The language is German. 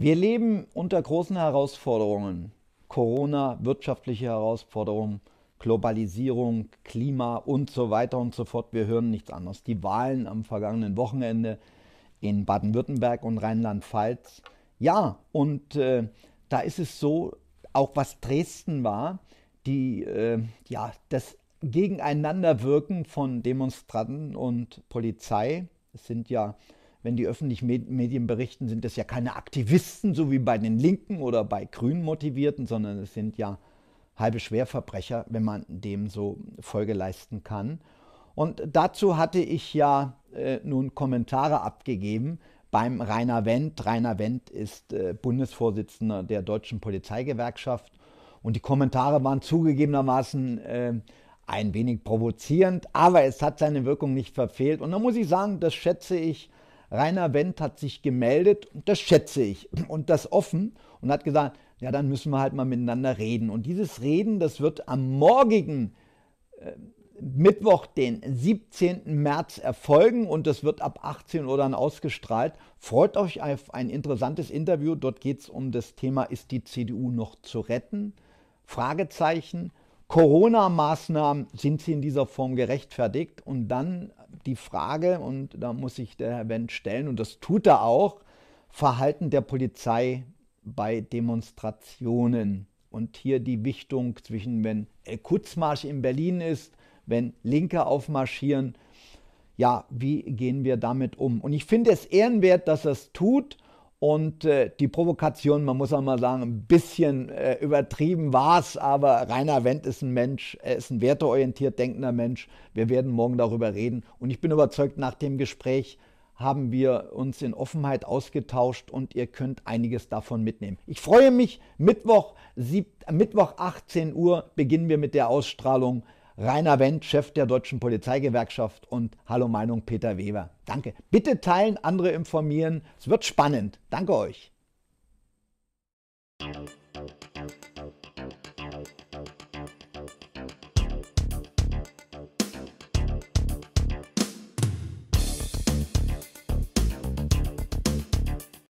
Wir leben unter großen Herausforderungen. Corona, wirtschaftliche Herausforderungen, Globalisierung, Klima und so weiter und so fort. Wir hören nichts anderes. Die Wahlen am vergangenen Wochenende in Baden-Württemberg und Rheinland-Pfalz. Ja, und äh, da ist es so, auch was Dresden war, die, äh, ja, das Gegeneinanderwirken von Demonstranten und Polizei, es sind ja wenn die öffentlichen Medien berichten, sind das ja keine Aktivisten, so wie bei den Linken oder bei Grünen motivierten, sondern es sind ja halbe Schwerverbrecher, wenn man dem so Folge leisten kann. Und dazu hatte ich ja äh, nun Kommentare abgegeben beim Rainer Wendt. Rainer Wendt ist äh, Bundesvorsitzender der Deutschen Polizeigewerkschaft. Und die Kommentare waren zugegebenermaßen äh, ein wenig provozierend, aber es hat seine Wirkung nicht verfehlt. Und da muss ich sagen, das schätze ich Rainer Wendt hat sich gemeldet das schätze ich und das offen und hat gesagt, ja, dann müssen wir halt mal miteinander reden. Und dieses Reden, das wird am morgigen äh, Mittwoch, den 17. März erfolgen und das wird ab 18 Uhr dann ausgestrahlt. Freut euch auf ein interessantes Interview. Dort geht es um das Thema, ist die CDU noch zu retten? Fragezeichen. Corona-Maßnahmen, sind sie in dieser Form gerechtfertigt? Und dann die Frage, und da muss sich der Herr Wendt stellen, und das tut er auch, Verhalten der Polizei bei Demonstrationen. Und hier die Wichtung zwischen, wenn El Kutzmarsch in Berlin ist, wenn Linke aufmarschieren, ja, wie gehen wir damit um? Und ich finde es ehrenwert, dass er es tut und äh, die Provokation, man muss auch mal sagen, ein bisschen äh, übertrieben war es, aber Rainer Wendt ist ein Mensch, er ist ein werteorientiert denkender Mensch. Wir werden morgen darüber reden. Und ich bin überzeugt, nach dem Gespräch haben wir uns in Offenheit ausgetauscht und ihr könnt einiges davon mitnehmen. Ich freue mich, Mittwoch, sieb, Mittwoch 18 Uhr beginnen wir mit der Ausstrahlung Rainer Wendt, Chef der Deutschen Polizeigewerkschaft und Hallo Meinung Peter Weber. Danke. Bitte teilen, andere informieren. Es wird spannend. Danke euch.